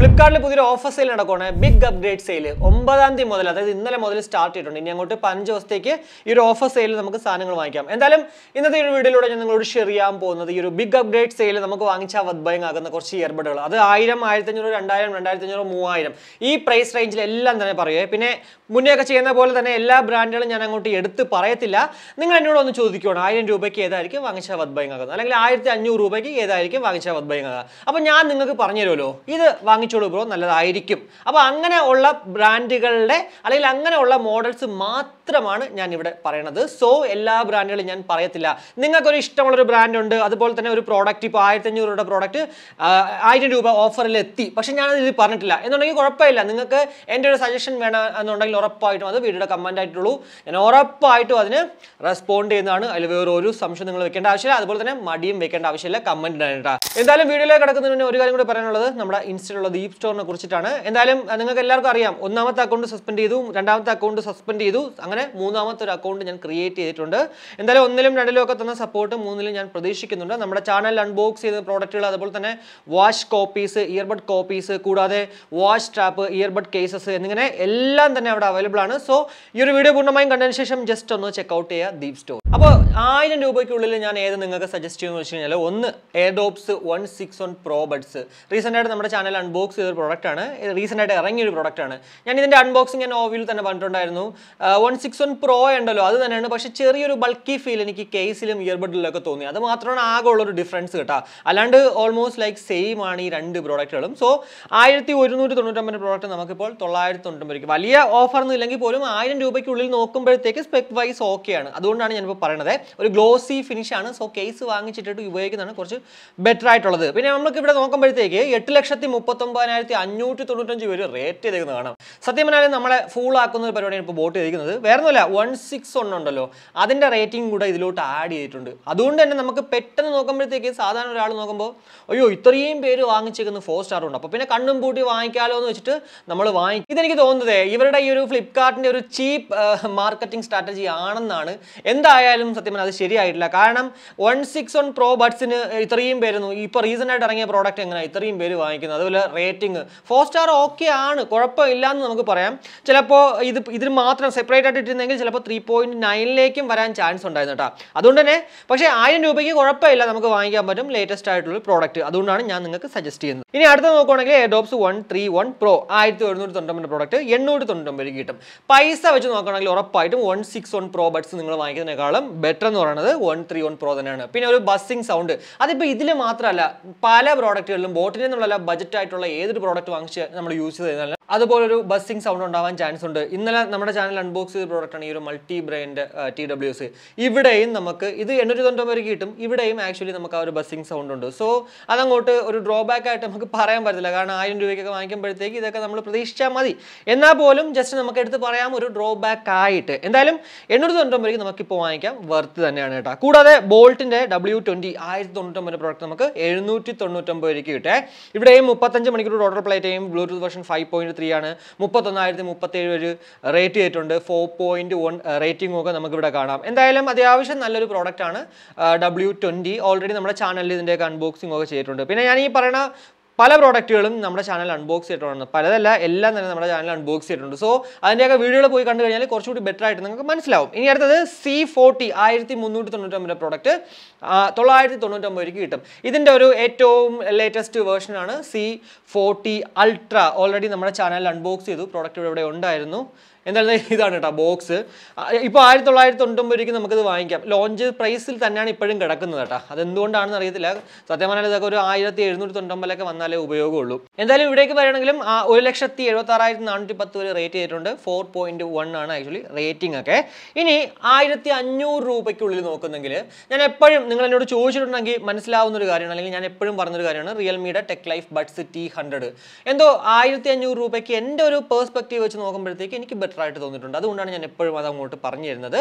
ഫ്ലിപ്കാർട്ടിൽ പുതിയൊരു offer sale നടക്കുകയാണ് ബിഗ് അപ്ഗ്രേഡ് സെയിൽ ഒമ്പതാം തീയതി മുതൽ അതായത് ഇന്നലെ മുതൽ സ്റ്റാർട്ട് ചെയ്തിട്ടുണ്ട് ഇനി അങ്ങോട്ട് അഞ്ച് ദിവസത്തേക്ക് ഈ ഒരു ഓഫർ സെയിൽ നമുക്ക് സാധനങ്ങൾ വാങ്ങിക്കാം എന്തായാലും ഇന്നത്തെ ഒരു വീഡിയോയിലൂടെ ഞാൻ നിങ്ങളോട് ഷെയർ ചെയ്യാൻ പോകുന്നത് ഈ ഒരു ബിഗ് അപ്ഗ്രേഡ് സെയിൽ നമുക്ക് വാങ്ങിച്ച വദ്ബൈങ് ആകുന്ന കുറച്ച് ഇയർബഡുകൾ അത് ആയിരം ആയിരത്തി അഞ്ഞൂറ് രണ്ടായിരം രണ്ടായിരത്തി അഞ്ഞൂറ് മൂവായിരം ഈ പ്രൈസ് റേഞ്ചിലെല്ലാം തന്നെ പറയുക പിന്നെ മുന്നേയൊക്കെ ചെയ്യുന്ന പോലെ തന്നെ എല്ലാ ബ്രാൻഡുകളും ഞാൻ അങ്ങോട്ട് എടുത്ത് പറയത്തില്ല നിങ്ങൾ എന്നോട് ഒന്ന് ചോദിക്കുകയാണ് ആയിരം രൂപയ്ക്ക് ഏതായിരിക്കും വാങ്ങിച്ച വദ്ബൈങ് ആകുന്നത് അല്ലെങ്കിൽ ആയിരത്തി അഞ്ഞൂറ് രൂപയ്ക്ക് ഏതായിരിക്കും വാങ്ങിച്ച വദ്ബൈങ് ആകുക അപ്പോൾ ഞാൻ നിങ്ങൾക്ക് പറഞ്ഞു തരുമല്ലോ ഇത് വാങ്ങി വാങ്ങിച്ചോളൂ ബ്രോ നല്ലതായിരിക്കും അപ്പോൾ അങ്ങനെ ഉള്ള ബ്രാൻഡുകളുടെ അല്ലെങ്കിൽ അങ്ങനെയുള്ള മോഡൽസ് മാത്രമാണ് ഞാൻ ഇവിടെ പറയണത് സോ എല്ലാ ബ്രാൻഡുകളും ഞാൻ പറയത്തില്ല നിങ്ങൾക്കൊരു ഇഷ്ടമുള്ളൊരു ബ്രാൻഡ് ഉണ്ട് അതുപോലെ തന്നെ ഒരു പ്രോഡക്റ്റ് ഇപ്പോൾ ആയിരത്തഞ്ഞൂറ് രൂപയുടെ പ്രോഡക്റ്റ് ആയിരം രൂപ ഓഫറിൽ എത്തി പക്ഷേ ഞാനത് ഇത് പറഞ്ഞിട്ടില്ല എന്നുണ്ടെങ്കിൽ കുഴപ്പമില്ല നിങ്ങൾക്ക് എൻ്റെ ഒരു സജഷൻ വേണം എന്നുണ്ടെങ്കിൽ ഉറപ്പായിട്ടും അത് വീഡിയോയുടെ കമൻ്റ് ആയിട്ടുള്ളൂ ഞാൻ ഉറപ്പായിട്ടും അതിന് റെസ്പോണ്ട് ചെയ്യുന്നതാണ് അതിൽ വേറെ ഒരു സംശയം നിങ്ങൾ വെക്കേണ്ട ആവശ്യമില്ല അതുപോലെ തന്നെ മടിയും വെക്കേണ്ട ആവശ്യമില്ല കമൻറ്റ് ഇടാനായിട്ടാണ് എന്തായാലും വീഡിയോയിലേക്ക് കിടക്കുന്നതിന് ഒരു കാര്യം കൂടി പറയാനുള്ളത് നമ്മുടെ ഇൻസ്റ്റയിലുള്ള ദീപ് സ്റ്റോറിനെ കുറിച്ചിട്ടാണ് എന്തായാലും നിങ്ങൾക്ക് എല്ലാവർക്കും അറിയാം ഒന്നാമത്തെ അക്കൗണ്ട് സസ്പെൻഡ് ചെയ്തു രണ്ടാമത്തെ അക്കൗണ്ട് സസ്പെൻഡ് ചെയ്തു അങ്ങനെ മൂന്നാമത്തെ ഒരു അക്കൗണ്ട് ഞാൻ ക്രിയേറ്റ് ചെയ്തിട്ടുണ്ട് എന്തായാലും ഒന്നിലും രണ്ടിലും ഒക്കെ തന്ന സപ്പോർട്ട് മൂന്നിലും ഞാൻ പ്രതീക്ഷിക്കുന്നുണ്ട് നമ്മുടെ ചാനൽ അൺബോക്സ് ചെയ്ത പ്രോഡക്റ്റുകൾ അതുപോലെ തന്നെ വാഷ് കോപ്പീസ് ഇയർബഡ് കോപ്പീസ് കൂടാതെ വാഷ് ട്രാപ്പ് ഇയർബഡ് കേസസ് എന്നിങ്ങനെ എല്ലാം തന്നെ അവിടെ അവൈലബിൾ ആണ് സോ ഈ ഒരു വീഡിയോ പൂർണ്ണമായും കണ്ടതിന് ശേഷം ജസ്റ്റ് ഒന്ന് ഔട്ട് ചെയ്യുക ദീപ് സ്റ്റോർ അപ്പോൾ ആയിരം രൂപയ്ക്കുള്ളിൽ ഞാൻ ഏത് നിങ്ങൾക്ക് സജസ്റ്റ് ചെയ്യുമെന്ന് വെച്ച് കഴിഞ്ഞാൽ ഒന്ന് Airdopes one six one pro buds recent നമ്മുടെ ചാനൽ അൺബോക്സ് ചെയ്തൊരു പ്രോഡക്റ്റ് ആണ് റീസെൻ്റ് ഇറങ്ങിയ ഒരു പ്രോഡക്റ്റ് ആണ് ഞാൻ ഇതിൻ്റെ അൺബോക്സിങ് ഞാൻ ഓവിയിൽ തന്നെ പറഞ്ഞിട്ടുണ്ടായിരുന്നു വൺ സിക്സ് വൺ പ്രോ ഉണ്ടല്ലോ അത് തന്നെയാണ് പക്ഷേ ചെറിയൊരു ബൾക്കി ഫീൽ എനിക്ക് കേസിലും ഇയർബഡിലൊക്കെ തോന്നി അത് മാത്രമാണ് ആകെ ഉള്ളൊരു ഡിഫറൻസ് കേട്ടോ അല്ലാണ്ട് ഓൾമോസ്റ്റ് ലൈക്ക് സെയിം ആണ് ഈ രണ്ട് പ്രോഡക്റ്റുകളും സോ ആയിരത്തി ഒരുന്നൂറ്റി തൊണ്ണൂറ്റൊമ്പത് പ്രോഡക്റ്റ് നമുക്കിപ്പോൾ തൊള്ളായിരത്തി തൊണ്ണൂറ്റൊമ്പത് വലിയ ഓഫർ ഒന്നും ഇല്ലെങ്കിൽ പോലും ആയിരം രൂപയ്ക്കുള്ളിൽ നോക്കുമ്പോഴത്തേക്ക് സ്പെക് വൈസ് ഓക്കെയാണ് അതുകൊണ്ടാണ് ഞാനിപ്പോൾ പറയണത് ഒരു ഗ്ലോസി ഫിനിഷ് ആണ് സോ കേസ് വാങ്ങിച്ചിട്ടിട്ട് ഉപയോഗിക്കുന്നതാണ് കുറച്ച് ബെറ്റർ ആയിട്ടുള്ളത് പിന്നെ നമുക്ക് ഇവിടെ നോക്കുമ്പോഴത്തേക്ക് എട്ട് ലക്ഷത്തി മുപ്പത്തൊമ്പതിനായിരത്തി അഞ്ഞൂറ്റി തൊണ്ണൂറ്റഞ്ച് പേര് റേറ്റ് ചെയ്തേക്കുന്നത് കാണാം സത്യം പറഞ്ഞാൽ നമ്മളെ ഫുൾ ആക്കുന്ന ഒരു പരിപാടിയാണ് ഇപ്പോൾ ബോട്ട് ചെയ്തിരിക്കുന്നത് വേറെ ഒന്നുമില്ല വൺ സിക്സ് വൺ ഉണ്ടല്ലോ അതിൻ്റെ റേറ്റിംഗ് കൂടെ ഇതിലോട്ട് ആഡ് ചെയ്തിട്ടുണ്ട് അതുകൊണ്ട് തന്നെ നമുക്ക് പെട്ടെന്ന് നോക്കുമ്പോഴത്തേക്ക് സാധാരണ ഒരാൾ നോക്കുമ്പോൾ അയ്യോ ഇത്രയും പേര് വാങ്ങിച്ചേക്കുന്ന ഫോർ സ്റ്റാർ ഉണ്ട് അപ്പോൾ പിന്നെ കണ്ണും പൂട്ടി വാങ്ങിക്കാലോ എന്ന് വെച്ചിട്ട് നമ്മൾ വാങ്ങിക്കും ഇതെനിക്ക് തോന്നുന്നത് ഇവരുടെ ഈ ഒരു ഫ്ലിപ്കാർട്ടിൻ്റെ ഒരു ചീപ്പ് മാർക്കറ്റിംഗ് സ്ട്രാറ്റജി ആണെന്നാണ് എന്തായാലും എന്തായാലും സത്യം പറഞ്ഞാൽ അത് ശരിയായിട്ടില്ല കാരണം വൺ സിക്സ് വൺ പ്രോ ബഡ്സിന് ഇത്രയും പേരുന്നു ഇപ്പോൾ റീസെൻ്റ് ആയിട്ട് ഇറങ്ങിയ പ്രോഡക്റ്റ് എങ്ങനെ ഇത്രയും പേര് വാങ്ങിക്കുന്നത് അതുപോലെ റേറ്റിംഗ് ഫോർ സ്റ്റാർ ഓക്കെ ആണ് കുഴപ്പമില്ല എന്ന് നമുക്ക് പറയാം ചിലപ്പോൾ ഇത് ഇതിന് മാത്രം സെപ്പറേറ്റ് ആയിട്ട് ഇട്ടിരുന്നെങ്കിൽ ചിലപ്പോൾ ത്രീ പോയിന്റ് നയനിലേക്കും വരാൻ ചാൻസ് ഉണ്ടായിരുന്നു കേട്ടോ അതുകൊണ്ട് തന്നെ പക്ഷേ ആയിരം രൂപയ്ക്ക് കുഴപ്പമില്ല നമുക്ക് വാങ്ങിക്കാൻ പറ്റും ലേറ്റസ്റ്റ് ആയിട്ടുള്ള പ്രോഡക്റ്റ് അതുകൊണ്ടാണ് ഞാൻ നിങ്ങൾക്ക് സജസ്റ്റ് ചെയ്യുന്നത് ഇനി അടുത്ത നോക്കുകയാണെങ്കിൽ Airdopes one three one pro ആയിരത്തി ഒരുന്നൂറ്റി പ്രോഡക്റ്റ് എണ്ണൂറ്റി തൊണ്ണൂറ്റി കിട്ടും പൈസ വെച്ച് നോക്കുകയാണെങ്കിൽ ഉറപ്പായിട്ടും one six one pro buds നിങ്ങൾ വാങ്ങിക്കുന്നതിനേക്കാൾ ഇതിനേക്കാളും ബെറ്റർ എന്ന് പറയുന്നത് വൺ ത്രീ വൺ പ്രോ തന്നെയാണ് പിന്നെ ഒരു ബസ്സിങ് സൗണ്ട് അതിപ്പോൾ ഇതിൽ മാത്രമല്ല പല പ്രോഡക്റ്റുകളിലും ബോട്ടിൽ നിന്നുള്ള ബജറ്റായിട്ടുള്ള ആയിട്ടുള്ള ഏതൊരു പ്രോഡക്റ്റ് വാങ്ങിച്ച് നമ്മൾ യൂസ് ചെയ്ത് കഴിഞ്ഞാൽ അതുപോലൊരു ബസ്സിങ് സൗണ്ട് ഉണ്ടാവാൻ ചാൻസ് ഉണ്ട് ഇന്നലെ നമ്മുടെ ചാനൽ അൺബോക്സ് ചെയ്ത പ്രോഡക്റ്റാണ് ഈ ഒരു മൾട്ടി ബ്രാൻഡ് ടി ഡബ്ല്യു ഇവിടെയും നമുക്ക് ഇത് എണ്ണൂറ്റി തൊണ്ണൂറ് കിട്ടും ഇവിടെയും ആക്ച്വലി നമുക്ക് ആ ഒരു ബസ്സിങ് സൗണ്ട് ഉണ്ട് സോ അതങ്ങോട്ട് ഒരു ഡ്രോബാക്ക് ആയിട്ട് നമുക്ക് പറയാൻ പറ്റില്ല കാരണം ആയിരം രൂപയ്ക്കൊക്കെ വാങ്ങിക്കുമ്പോഴത്തേക്ക് ഇതൊക്കെ നമ്മൾ പ്രതീക്ഷിച്ചാൽ മതി എന്നാൽ പോലും ജസ്റ്റ് നമുക്ക് എടുത്ത് പറയാം ഒരു ഡ്രോബാക്ക് ആയിട്ട് എന്തായാലും എണ്ണൂറ്റി നമുക്ക് നമുക്കിപ്പോൾ വാങ്ങിക്കാം വർത്ത് തന്നെയാണ് കേട്ടോ കൂടാതെ ബോൾട്ടിൻ്റെ ഡബ്ല്യൂ ട്വൻറ്റി ആയിരത്തി തൊണ്ണൂറ്റൊമ്പത് പ്രോഡക്റ്റ് നമുക്ക് എഴുന്നൂറ്റി തൊണ്ണൂറ്റൊമ്പത് രൂപയ്ക്ക് കിട്ടേ ഇവിടെയും മുപ്പത്തഞ്ച് മണിക്കൂർ ഓർഡർ പ്ലേറ്റ് ചെയ്യും Bluetooth version five point three ആണ് മുപ്പത്തൊന്നായിരത്തി മുപ്പത്തേഴ് ഒരു റേറ്റ് ചെയ്തിട്ടുണ്ട് ഫോർ പോയിന്റ് വൺ നമുക്ക് നമുക്കിവിടെ കാണാം എന്തായാലും അത്യാവശ്യം നല്ലൊരു പ്രോഡക്റ്റാണ് ഡബ്ല്യൂ ട്വൻറ്റി ഓൾറെഡി നമ്മുടെ ചാനലിൽ ഇതിൻ്റെയൊക്കെ അൺബോക്സിംഗ് ഒക്കെ ചെയ്തിട്ടുണ്ട് പിന്നെ ഞാൻ ഈ പറയുന്ന പല പ്രോഡക്റ്റുകളും നമ്മുടെ ചാനൽ അൺബോക്സ് ചെയ്തിട്ടുണ്ട് പലതല്ല എല്ലാം തന്നെ നമ്മുടെ ചാനൽ അൺബോക്സ് ചെയ്തിട്ടുണ്ട് സോ അതിൻ്റെയൊക്കെ വീഡിയോകൾ പോയി കണ്ടു കഴിഞ്ഞാൽ കുറച്ചുകൂടി ബെറ്റർ ആയിട്ട് നിങ്ങൾക്ക് മനസ്സിലാവും ഇനി അടുത്തത് സി ഫോർട്ടി ആയിരത്തി മുന്നൂറ്റി തൊണ്ണൂറ്റൊമ്പത് പ്രോഡക്റ്റ് തൊള്ളായിരത്തി തൊണ്ണൂറ്റൊമ്പത് രൂപയ്ക്ക് കിട്ടും ഇതിൻ്റെ ഒരു ഏറ്റവും ലേറ്റസ്റ്റ് വേർഷനാണ് സി ഫോർട്ടി അൾട്ര ഓൾറെഡി നമ്മുടെ ചാനൽ അൺബോക്സ് ചെയ്തു പ്രോഡക്റ്റ് ഇവിടെ ഉണ്ടായിരുന്നു എന്തായാലും ഇതാണ് കേട്ടോ ബോക്സ് ഇപ്പോൾ ആയിരത്തി തൊള്ളായിരത്തി തൊണ്ണൂറ്റൊമ്പതിലേക്ക് നമുക്കിത് വാങ്ങിക്കാം ലോഞ്ച് പ്രൈസിൽ തന്നെയാണ് ഇപ്പോഴും കിടക്കുന്നത് കേട്ടോ അതെന്തുകൊണ്ടാണെന്ന് അറിയത്തില്ല സത്യം പറഞ്ഞാൽ ഇതൊക്കെ ഒരു ആയിരത്തി എഴുന്നൂറ്റി തൊണ്ണൂറ്റൊമ്പതിലൊക്കെ വന്നാലേ ഉപയോഗമുള്ളൂ എന്തായാലും ഇവിടേക്ക് വരണമെങ്കിലും ഒരു ലക്ഷത്തി എഴുപത്താറായിരത്തി നാനൂറ്റി പത്ത് വരെ റേറ്റ് ചെയ്തിട്ടുണ്ട് ഫോർ പോയിന്റ് വൺ ആണ് ആക്ച്വലി റേറ്റിംഗ് ഒക്കെ ഇനി ആയിരത്തി അഞ്ഞൂറ് രൂപയ്ക്കുള്ളിൽ നോക്കുന്നെങ്കിൽ ഞാൻ എപ്പോഴും നിങ്ങൾ എന്നോട് ചോദിച്ചിട്ടുണ്ടെങ്കിൽ മനസ്സിലാവുന്ന ഒരു കാര്യമാണ് അല്ലെങ്കിൽ ഞാൻ എപ്പോഴും പറഞ്ഞൊരു കാര്യമാണ് റിയൽമിയുടെ tech life buds T hundred എന്തോ ആയിരത്തി അഞ്ഞൂറ് രൂപയ്ക്ക് എൻ്റെ ഒരു പേഴ്സ്പെക്റ്റീവ് വെച്ച് നോക്കുമ്പോഴത്തേക്ക് എനിക്ക് ബെറ്റർ ബെറ്റർ ആയിട്ട് തോന്നിയിട്ടുണ്ട് അതുകൊണ്ടാണ് ഞാൻ എപ്പോഴും അത് അങ്ങോട്ട് പറഞ്ഞു തരുന്നത്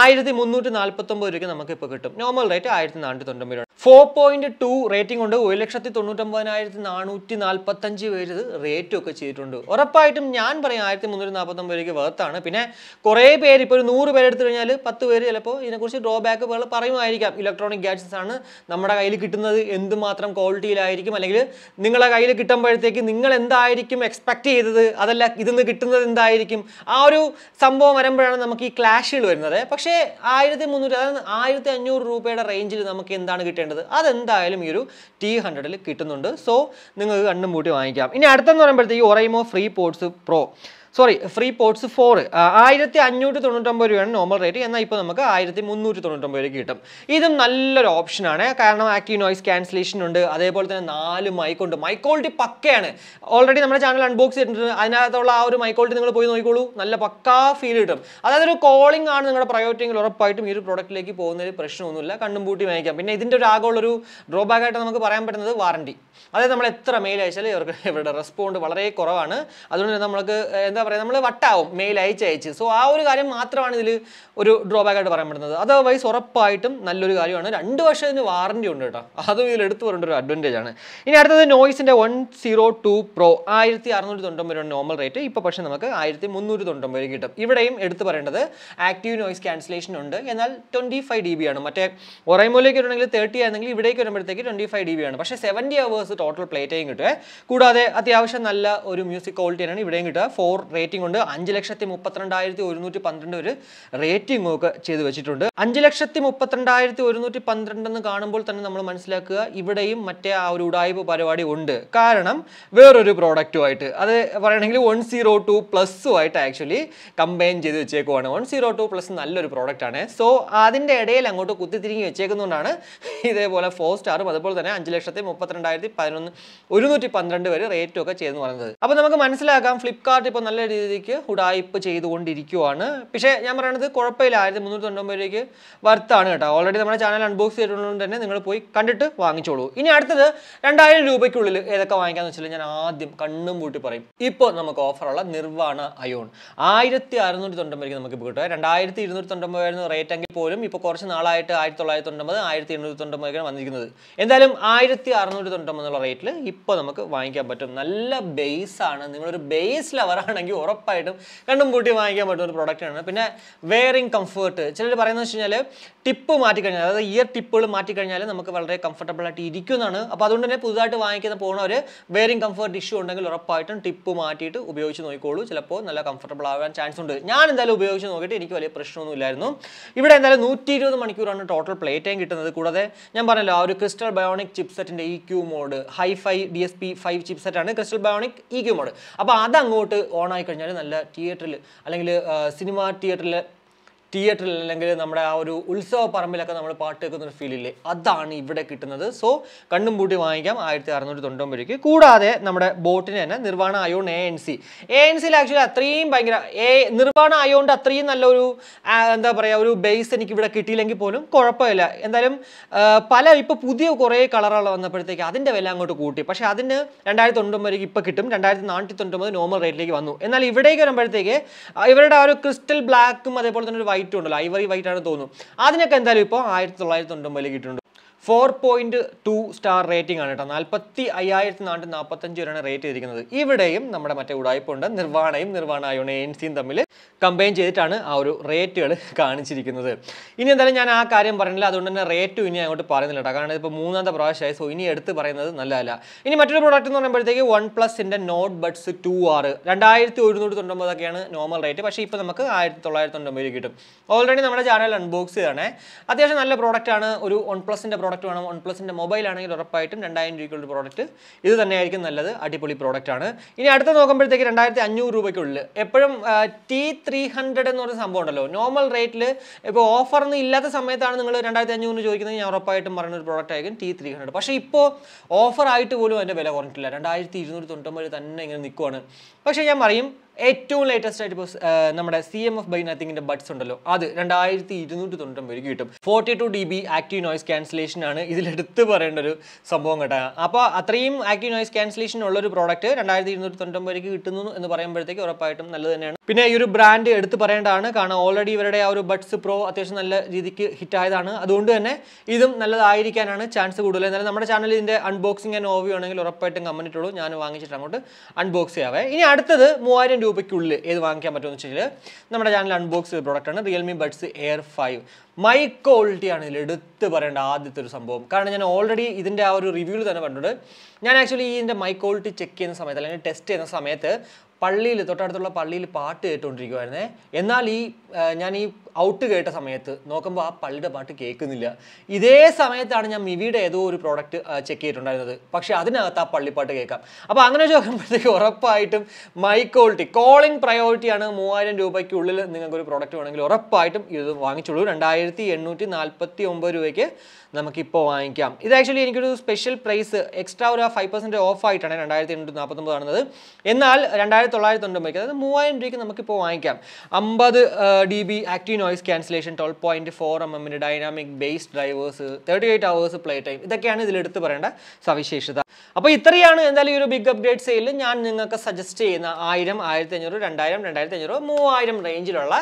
ആയിരത്തി മുന്നൂറ്റി നാൽപ്പത്തൊമ്പത് രൂപയ്ക്ക് നമുക്ക് ഇപ്പോൾ കിട്ടും നോർമൽ റേറ്റ് ആയിരത്തി നാനൂറ്റി തൊണ്ണൂറ് രൂപ ഫോർ പോയിന്റ് ടു റേറ്റിംഗ് ഉണ്ട് ഒരു ലക്ഷത്തി തൊണ്ണൂറ്റൊമ്പതിനായിരത്തി നാനൂറ്റി നാൽപ്പത്തഞ്ച് പേര് റേറ്റും ഒക്കെ ചെയ്തിട്ടുണ്ട് ഉറപ്പായിട്ടും ഞാൻ പറയും ആയിരത്തി മുന്നൂറ്റി നാൽപ്പത്തൊമ്പത് രൂപയ്ക്ക് വേർത്താണ് പിന്നെ കുറേ പേര് ഇപ്പോൾ ഒരു നൂറ് പേരെടുത്ത് കഴിഞ്ഞാൽ പത്ത് പേര് ചിലപ്പോൾ ഇതിനെക്കുറിച്ച് ഡ്രോബാക്ക് പോലെ പറയുമായിരിക്കാം ഇലക്ട്രോണിക് ഗാഡ്ജറ്റ്സ് ആണ് നമ്മുടെ കയ്യിൽ കിട്ടുന്നത് എന്തുമാത്രം ക്വാളിറ്റിയിലായിരിക്കും അല്ലെങ്കിൽ നിങ്ങളെ കയ്യിൽ കിട്ടുമ്പോഴത്തേക്ക് നിങ്ങൾ എന്തായിരിക്കും എക്സ്പെക്ട് ചെയ്തത് അതല്ല ഇതിന്ന് കിട്ടുന്നത് എന്തായിരിക്കും ആ ഒരു സംഭവം വരുമ്പോഴാണ് നമുക്ക് ഈ ക്ലാഷുകൾ വരുന്നത് പക്ഷേ ആയിരത്തി മുന്നൂറ്റി അതായത് ആയിരത്തി അഞ്ഞൂറ് രൂപയുടെ റേഞ്ചിൽ നമുക്ക് എന്താണ് കിട്ടേണ്ടത് അതെന്തായാലും ഈ ഒരു ടി ഹൺഡ്രഡിൽ കിട്ടുന്നുണ്ട് സോ നിങ്ങൾക്ക് കണ്ണും പൂട്ടി വാങ്ങിക്കാം ഇനി അടുത്തെന്ന് പറയുമ്പോഴത്തേക്ക് Oraimo free pods pro sorry free pods four ആയിരത്തി അഞ്ഞൂറ്റി തൊണ്ണൂറ്റൊമ്പത് രൂപയാണ് നോർമൽ റേറ്റ് എന്നാൽ ഇപ്പോൾ നമുക്ക് ആയിരത്തി മുന്നൂറ്റി തൊണ്ണൂറ്റൊമ്പത് രൂപ കിട്ടും ഇതും നല്ലൊരു ഓപ്ഷനാണ് കാരണം ആക്റ്റീവ് നോയ്സ് ക്യാൻസലേഷൻ ഉണ്ട് അതേപോലെ തന്നെ നാല് മൈക്കുണ്ട് മൈക്ക് ക്വാളിറ്റി പക്കയാണ് ഓൾറെഡി നമ്മുടെ ചാനൽ അൺബോക്സ് ചെയ്തിട്ടുണ്ട് അതിനകത്തുള്ള ആ ഒരു മൈക്ക് ക്വാളിറ്റി നിങ്ങൾ പോയി നോക്കിക്കോളൂ നല്ല പക്കാ ഫീൽ കിട്ടും അതായത് ഒരു കോളിംഗ് ആണ് നിങ്ങളുടെ പ്രയോറിറ്റിയെങ്കിൽ ഉറപ്പായിട്ടും ഈ ഒരു പ്രോഡക്റ്റിലേക്ക് പോകുന്നതിൽ പ്രശ്നമൊന്നുമില്ല കണ്ണും പൂട്ടി വാങ്ങിക്കാം പിന്നെ ഇതിൻ്റെ ഒരു ആഗോളൊരു ഡ്രോബാക്ക് ആയിട്ട് നമുക്ക് പറയാൻ പറ്റുന്നത് വാറണ്ടി അതായത് നമ്മൾ എത്ര മെയിൽ അയച്ചാലും ഇവർക്ക് ഇവരുടെ റെസ്പോണ്ട് വളരെ കുറവാണ് അതുകൊണ്ട് തന്നെ നമ്മൾക്ക് എന്താ പറയുക നമ്മൾ വട്ടാവും മെയിൽ അയച്ച് അയച്ച് സോ ആ ഒരു കാര്യം മാത്രമാണ് ഇതിൽ ഒരു ഡ്രോബാക്ക് ആയിട്ട് പറയാൻ പറ്റുന്നത് അതർവൈസ് ഉറപ്പായിട്ടും നല്ലൊരു കാര്യമാണ് രണ്ട് വർഷം ഇതിന് വാറൻറ്റി ഉണ്ട് കേട്ടോ അതും ഇതിൽ എടുത്തു വരേണ്ട ഒരു അഡ്വാൻറ്റേജ് ആണ് ഇനി അടുത്തത് നോയിസിൻ്റെ വൺ സീറോ ടു പ്രോ ആയിരത്തി അറുന്നൂറ്റി തൊണ്ണൂറ്റി രൂപ നോർമൽ റേറ്റ് ഇപ്പോൾ പക്ഷേ നമുക്ക് ആയിരത്തി മുന്നൂറ്റി തൊണ്ണൂറ്റി രൂപ കിട്ടും ഇവിടെയും എടുത്തു പറയേണ്ടത് ആക്റ്റീവ് നോയിസ് ക്യാൻസലേഷൻ ഉണ്ട് എന്നാൽ ട്വൻറ്റി ഫൈവ് ഡി ബി ആണ് മറ്റേ ഒറൈമോയിലേക്ക് വരണമെങ്കിൽ തേർട്ടി ആയിരുന്നെങ്കിൽ ഇവിടേക്ക് വരുമ്പോഴത്തേക്ക് ട്വൻറ്റി ഫൈവ് ഡി ബി ആണ് പക്ഷേ seventy hours total play time കിട്ടുക കൂടാതെ അത്യാവശ്യം നല്ല ഒരു മ്യൂസിക് ക്വാളിറ്റി ആണ് ഇവിടെയും കിട്ടുക ഫോർ റേറ്റിംഗ് ഉണ്ട് അഞ്ച് ലക്ഷത്തി മുപ്പത്തിരണ്ടായിരത്തി ഒരുന്നൂറ്റി പന്ത്രണ്ട് ഒരു റേറ്റിംഗ് ഒക്കെ ചെയ്ത് വെച്ചിട്ടുണ്ട് അഞ്ച് ലക്ഷത്തി മുപ്പത്തിരണ്ടായിരത്തി ഒരുന്നൂറ്റി പന്ത്രണ്ട് എന്ന് കാണുമ്പോൾ തന്നെ നമ്മൾ മനസ്സിലാക്കുക ഇവിടെയും മറ്റേ ആ ഒരു ഉടായ്പ പരിപാടി ഉണ്ട് കാരണം വേറൊരു പ്രോഡക്റ്റുമായിട്ട് അത് പറയണമെങ്കിൽ വൺ സീറോ ടു പ്ലസ്സുമായിട്ട് ആക്ച്വലി കമ്പയിൻ ചെയ്ത് വെച്ചേക്കുവാണ് വൺ സീറോ ടു പ്ലസ് നല്ലൊരു പ്രോഡക്റ്റ് ആണ് സോ അതിൻ്റെ ഇടയിൽ അങ്ങോട്ട് കുത്തിത്തിരിങ്ങി വെച്ചേക്കുന്നതുകൊണ്ടാണ് ഇതേപോലെ ഫോർ സ്റ്റാറും അതുപോലെ തന്നെ അഞ്ച് ലക്ഷത്തി മുപ്പത്തിരണ്ടായിരത്തി പതിനൊന്ന് ഒരുന്നൂറ്റി പന്ത്രണ്ട് വരെ റേറ്റും ഒക്കെ ചെയ്തെന്ന് പറയുന്നത് അപ്പോൾ നമുക്ക് മനസ്സിലാക്കാം ഫ്ലിപ്കാർട്ട് ഇപ്പോൾ നല്ല രീതിക്ക് ഉടായ്പ ചെയ്തുകൊണ്ടിരിക്കുവാണ് പക്ഷേ ഞാൻ പറയണത് കുഴപ്പമില്ല ആയിരത്തി മുന്നൂറ്റി തൊണ്ണൂറ്റി രൂപയ്ക്ക് വർത്താണ് കേട്ടോ ഓൾറെഡി നമ്മുടെ ചാനൽ അൺബോക്സ് ചെയ്തിട്ടുള്ളത് തന്നെ നിങ്ങൾ പോയി കണ്ടിട്ട് വാങ്ങിച്ചോളൂ ഇനി അടുത്തത് രണ്ടായിരം രൂപയ്ക്കുള്ളിൽ ഏതൊക്കെ വാങ്ങിക്കാന്ന് വെച്ചാൽ ഞാൻ ആദ്യം കണ്ണും കൂട്ടി പറയും ഇപ്പോൾ നമുക്ക് ഓഫറുള്ള നിർവ്വാണ അയോൺ ആയിരത്തി അറുന്നൂറ്റി തൊണ്ണൂറ്റി നമുക്ക് കിട്ടുക രണ്ടായിരത്തി ഇരുന്നൂറ്റി തൊണ്ണൂറ്റി റേറ്റ് എങ്കിൽ പോലും ഇപ്പോൾ കുറച്ച് നാളായിട്ട് ആയിരത്തി തൊള്ളായിരത്തി തൊണ്ണൂറ്റി ആയിരത്തി എണ്ണൂറ്റി വന്നിരിക്കുന്നത് എന്തായാലും ആയിരത്തി അറുന്നൂറ്റി എന്നുള്ള റേറ്റിൽ ഇപ്പോൾ നമുക്ക് വാങ്ങിക്കാൻ പറ്റും നല്ല ബേസ് ആണ് നിങ്ങളൊരു ബേസ് ലവർ ആണെങ്കിൽ ആണെങ്കിൽ ഉറപ്പായിട്ടും രണ്ടും കൂട്ടി വാങ്ങിക്കാൻ പറ്റുന്ന ഒരു പ്രോഡക്റ്റാണ് പിന്നെ വെയറിങ് കംഫേർട്ട് ചിലർ പറയുന്നത് വെച്ച് കഴിഞ്ഞാൽ ടിപ്പ് മാറ്റിക്കഴിഞ്ഞാൽ അതായത് ഇയർ ടിപ്പുകൾ മാറ്റിക്കഴിഞ്ഞാൽ നമുക്ക് വളരെ കംഫർട്ടബിൾ ആയിട്ട് ഇരിക്കുന്നതാണ് അപ്പോൾ അതുകൊണ്ട് തന്നെ പുതുതായിട്ട് വാങ്ങിക്കുന്ന പോകുന്നവർ വെയറിങ് കംഫേർട്ട് ഇഷ്യൂ ഉണ്ടെങ്കിൽ ഉറപ്പായിട്ടും ടിപ്പ് മാറ്റിയിട്ട് ഉപയോഗിച്ച് നോക്കിക്കോളൂ ചിലപ്പോൾ നല്ല കംഫർട്ടബിൾ ആവാൻ ചാൻസ് ഉണ്ട് ഞാൻ എന്തായാലും ഉപയോഗിച്ച് നോക്കിയിട്ട് എനിക്ക് വലിയ പ്രശ്നമൊന്നും ഇല്ലായിരുന്നു ഇവിടെ എന്തായാലും നൂറ്റി ഇരുപത് മണിക്കൂറാണ് ടോട്ടൽ പ്ലേ ടൈം കിട്ടുന്നത് കൂടാതെ ഞാൻ പറഞ്ഞല്ലോ ആ ഒരു ക്രിസ്റ്റൽ ബയോണിക് സെറ്റിൻ്റെ E Q mode high fi D S P five സെറ്റാണ് crystal bionic E Q mode അപ്പോൾ അത് അങ്ങോട്ട് ഓൺ ആയി കഴിഞ്ഞാൽ നല്ല തിയേറ്ററിൽ അല്ലെങ്കിൽ സിനിമ തിയേറ്ററിൽ തിയേറ്ററിൽ അല്ലെങ്കിൽ നമ്മുടെ ആ ഒരു ഉത്സവ പറമ്പിലൊക്കെ നമ്മൾ പാട്ട് കേൾക്കുന്ന ഒരു ഫീലില്ലേ അതാണ് ഇവിടെ കിട്ടുന്നത് സോ കണ്ണും പൂട്ടി വാങ്ങിക്കാം ആയിരത്തി അറുന്നൂറ്റി തൊണ്ണൂറ്റി കൂടാതെ നമ്മുടെ ബോട്ടിന് തന്നെ Nirvana ion A N C A N സിയിൽ ആക്ച്വലി അത്രയും ഭയങ്കര എ നിർവ്വാണ അയോണിൻ്റെ അത്രയും നല്ലൊരു എന്താ പറയുക ഒരു ബേസ് എനിക്ക് ഇവിടെ കിട്ടിയില്ലെങ്കിൽ പോലും കുഴപ്പമില്ല എന്തായാലും പല ഇപ്പോൾ പുതിയ കുറേ കളറുകൾ വന്നപ്പോഴത്തേക്ക് അതിൻ്റെ വില അങ്ങോട്ട് കൂട്ടി പക്ഷേ അതിന് രണ്ടായിരത്തി തൊണ്ണൂറ്റി ഇപ്പോൾ കിട്ടും രണ്ടായിരത്തി നാനൂറ്റി തൊണ്ണൂറ്റി നോർമൽ റേറ്റിലേക്ക് വന്നു എന്നാൽ ഇവിടേക്ക് വരുമ്പോഴത്തേക്ക് ഇവരുടെ ആ ഒരു ക്രിസ്റ്റൽ ബ്ലാക്കും അതേപോലെ തന്നെ ഒരു വൈറ്റ് വൈറ്റും ഉണ്ടല്ലോ ഐവറി വൈറ്റ് ആണെന്ന് തോന്നുന്നു അതിനൊക്കെ എന്തായാലും ഇപ്പോൾ ആയിരത്തി തൊള്ളായിരത്തി തൊണ്ണൂറ്റൊമ്പതിൽ കിട്ടുന്നുണ്ട് four point two star rating ആണ് കേട്ടോ നാൽപ്പത്തി അയ്യായിരത്തി നാണ്ട് നാൽപ്പത്തഞ്ച് വരെയാണ് റേറ്റ് ചെയ്തിരിക്കുന്നത് ഇവിടെയും നമ്മുടെ മറ്റേ ഉടായ്പുണ്ട് നിർവാണയും നിർവാണ അയോണ എൻസിയും തമ്മിൽ കമ്പൈൻ ചെയ്തിട്ടാണ് ആ ഒരു റേറ്റുകൾ കാണിച്ചിരിക്കുന്നത് ഇനി എന്തായാലും ഞാൻ ആ കാര്യം പറഞ്ഞില്ല അതുകൊണ്ട് തന്നെ റേറ്റും ഇനി അങ്ങോട്ട് പറയുന്നില്ല കേട്ടോ കാരണം ഇപ്പോൾ മൂന്നാമത്തെ പ്രാവശ്യമായി സോ ഇനി എടുത്ത് പറയുന്നത് നല്ലതല്ല ഇനി മറ്റൊരു പ്രോഡക്റ്റ് എന്ന് പറയുമ്പോഴത്തേക്ക് വൺ പ്ലസിൻ്റെ നോട്ട് ബഡ്സ് ടു ആർ രണ്ടായിരത്തി ഒരുന്നൂറ്റി തൊണ്ണൂമ്പതൊക്കെയാണ് നോർമൽ റേറ്റ് പക്ഷേ ഇപ്പോൾ നമുക്ക് ആയിരത്തി തൊള്ളായിരത്തി തൊണ്ണൂറ്റൊമ്പതിൽ കിട്ടും ഓൾറെഡി നമ്മുടെ ചാനൽ അൺബോക്സ് ചെയ്താണേ അത്യാവശ്യം നല്ല പ്രോഡക്റ്റാണ് ഒരു വൺ പ്ലസിൻ്റെ പ്രോഡക്റ്റ് വേണം വൺ പ്ലസിൻ്റെ മൊബൈൽ ആണെങ്കിൽ ഉറപ്പായിട്ടും രണ്ടായിരം രൂപയ്ക്കുള്ള പ്രോഡക്റ്റ് ഇത് തന്നെയായിരിക്കും നല്ലത് അടിപൊളി പ്രോഡക്റ്റാണ് ഇനി അടുത്ത നോക്കുമ്പോഴത്തേക്ക് രണ്ടായിരത്തി അഞ്ഞൂറ് രൂപയ്ക്കുള്ളിൽ എപ്പോഴും ടി ത്രീ ഹൺഡ്രഡ് എന്ന് പറയുന്ന സംഭവം ഉണ്ടല്ലോ നോർമൽ റേറ്റിൽ ഇപ്പോൾ ഒന്നും ഇല്ലാത്ത സമയത്താണ് നിങ്ങൾ രണ്ടായിരത്തി അഞ്ഞൂറിന് ചോദിക്കുന്നത് ഞാൻ ഉറപ്പായിട്ടും പറയുന്ന ഒരു പ്രോഡക്റ്റ് ആയിരിക്കും ടി ത്രീ ഹൺഡ്രഡ് പക്ഷേ ഇപ്പോൾ ഓഫറായിട്ട് പോലും അതിൻ്റെ വില കുറഞ്ഞിട്ടില്ല രണ്ടായിരത്തി ഇരുന്നൂറ്റി തൊണ്ണൂറ്റൊമ്പത് തന്നെ ഇങ്ങനെ നിൽക്കുവാണ് പക്ഷേ ഞാൻ പറയും ഏറ്റവും ലേറ്റസ്റ്റ് ആയിട്ട് ഇപ്പോൾ നമ്മുടെ സി എം എഫ് ബൈ നത്തിങ്ങിൻ്റെ ബഡ്സ് ഉണ്ടല്ലോ അത് രണ്ടായിരത്തി ഇരുന്നൂറ്റി ഒമ്പത് കിട്ടും forty two D B active noise cancellation ആണ് ഇതിലെടുത്ത് പറയേണ്ട ഒരു സംഭവം കേട്ടോ അപ്പോൾ അത്രയും ആക്റ്റീവ് നോയ്സ് ക്യാൻസലേഷൻ ഉള്ള ഒരു പ്രോഡക്റ്റ് രണ്ടായിരത്തി ഇരുന്നൂറ്റി ഒമ്പത് കിട്ടുന്നു എന്ന് പറയുമ്പോഴത്തേക്ക് ഉറപ്പായിട്ടും നല്ലത് തന്നെയാണ് പിന്നെ ഈ ഒരു ബ്രാൻഡ് എടുത്ത് പറയേണ്ടതാണ് കാരണം ഓൾറെഡി ഇവരുടെ ആ ഒരു ബഡ്സ് പ്രോ അത്യാവശ്യം നല്ല രീതിക്ക് ഹിറ്റായതാണ് അതുകൊണ്ട് തന്നെ ഇതും നല്ലതായിരിക്കാനാണ് ചാൻസ് കൂടുതൽ എന്നാലും നമ്മുടെ ചാനൽ ഇതിൻ്റെ അൺബോക്സിങ് ആൻഡ് ഓവ്യൂ ആണെങ്കിൽ ഉറപ്പായിട്ടും കമന്റ് ഇട്ടുള്ളൂ ഞാൻ വാങ്ങിച്ചിട്ട് അങ്ങോട്ട് അൺബോക്സ് ചെയ്യാവേ ഇനി അടുത്തത് മൂവായിരം രൂപയ്ക്കുള്ളിൽ ഏത് വാങ്ങിക്കാൻ പറ്റുമെന്ന് വെച്ചാൽ നമ്മുടെ ചാനൽ അൺബോക്സ് ചെയ്ത പ്രോഡക്റ്റാണ് Realme buds air five mic ക്വാളിറ്റിയാണ് ഇതിൽ എടുത്ത് പറയേണ്ട ആദ്യത്തെ ഒരു സംഭവം കാരണം ഞാൻ ഓൾറെഡി ഇതിൻ്റെ ആ ഒരു റിവ്യൂ തന്നെ പറഞ്ഞിട്ടുണ്ട് ഞാൻ ആക്ച്വലി ഇതിൻ്റെ മൈ ക്വാളിറ്റി ചെക്ക് ചെയ്യുന്ന സമയത്ത് അല്ലെങ്കിൽ ടെസ്റ്റ് ചെയ്യുന്ന സമയത്ത് പള്ളിയിൽ തൊട്ടടുത്തുള്ള പള്ളിയിൽ പാട്ട് കേട്ടുകൊണ്ടിരിക്കുമായിരുന്നേ എന്നാൽ ഈ ഞാൻ ഈ ഔട്ട് കേട്ട സമയത്ത് നോക്കുമ്പോൾ ആ പള്ളിയുടെ പാട്ട് കേൾക്കുന്നില്ല ഇതേ സമയത്താണ് ഞാൻ മിവിയുടെ ഏതോ ഒരു പ്രോഡക്റ്റ് ചെക്ക് ചെയ്തിട്ടുണ്ടായിരുന്നത് പക്ഷേ അതിനകത്ത് ആ പള്ളിപ്പാട്ട് കേൾക്കാം അപ്പോൾ അങ്ങനെ ചോദിക്കുമ്പോഴത്തേക്ക് ഉറപ്പായിട്ടും മൈ ക്വാളിറ്റി കോളിംഗ് പ്രയോറിറ്റിയാണ് മൂവായിരം രൂപയ്ക്കുള്ളിൽ ഒരു പ്രോഡക്റ്റ് വേണമെങ്കിൽ ഉറപ്പായിട്ടും ഇത് വാങ്ങിച്ചുള്ളൂ രണ്ടായിരത്തി എണ്ണൂറ്റി നാൽപ്പത്തി ഒമ്പത് രൂപയ്ക്ക് നമുക്കിപ്പോൾ വാങ്ങിക്കാം ഇത് ആക്ച്വലി എനിക്കൊരു സ്പെഷ്യൽ പ്രൈസ് എക്സ്ട്രാ ഒരു ഫൈവ് പെർസെൻറ്റ് ഓഫ് ആയിട്ടാണ് രണ്ടായിരത്തി എണ്ണൂറ്റി ഒമ്പത് കാണുന്നത് എന്നാൽ രണ്ടായിരത്തി തൊള്ളായിരത്തി തൊണ്ണൂറ്റി അതായത് മൂവായിരം രൂപയ്ക്ക് നമുക്കിപ്പോൾ വാങ്ങിക്കാം അമ്പത് D B active noise cancellation twelve point four M എമ്മിന് dynamic bass drivers thirty eight hours play time ഇതൊക്കെയാണ് ഇതിലെടുത്ത് പറയേണ്ട സവിശേഷത അപ്പോൾ ഇത്രയാണ് എന്തായാലും ഈ ഒരു ബിഗ് അപ്ഗ്രേഡ് സെയിൽ ഞാൻ നിങ്ങൾക്ക് സജസ്റ്റ് ചെയ്യുന്ന ആയിരം ആയിരത്തി അഞ്ഞൂറ് രണ്ടായിരം രണ്ടായിരത്തി അഞ്ഞൂറ് മൂവായിരം റേഞ്ചിലുള്ള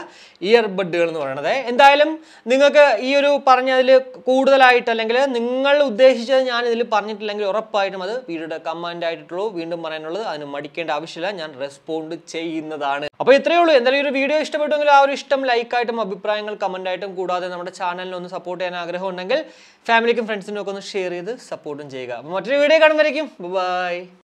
ഇയർബഡുകൾ എന്ന് പറയുന്നത് എന്തായാലും നിങ്ങൾക്ക് ഈ ഒരു പറഞ്ഞതിൽ കൂടുതലായിട്ട് അല്ലെങ്കിൽ നിങ്ങൾ ഉദ്ദേശിച്ചത് ഞാൻ ഇതിൽ പറഞ്ഞിട്ടില്ലെങ്കിൽ ഉറപ്പായിട്ടും അത് വീഡിയോയുടെ കമാൻഡ് ആയിട്ടുള്ളൂ വീണ്ടും പറയാനുള്ളത് അതിന് മടിക്കേണ്ട ആവശ്യമില്ല ഞാൻ റെസ്പോണ്ട് ചെയ്യുന്നതാണ് അപ്പോൾ ഇത്രയേ ഉള്ളൂ എന്തായാലും ഈ ഒരു വീഡിയോ ഇഷ്ടപ്പെട്ടെങ്കിൽ ആ ഒരു ഇഷ്ടം ലൈക്കായിട്ടും അഭിപ്രായങ്ങൾ കമൻ്റായിട്ടും കൂടാതെ നമ്മുടെ ചാനലിനെ ഒന്ന് സപ്പോർട്ട് ചെയ്യാൻ ആഗ്രഹം ഉണ്ടെങ്കിൽ ഫാമിലിക്കും ഫ്രണ്ട്സിനും ഒക്കെ ഒന്ന് ഷെയർ ചെയ്ത് സപ്പോർട്ടും ചെയ്യുക അപ്പോൾ മറ്റൊരു വീഡിയോ കാണുമ്പോഴേക്കും ബൈ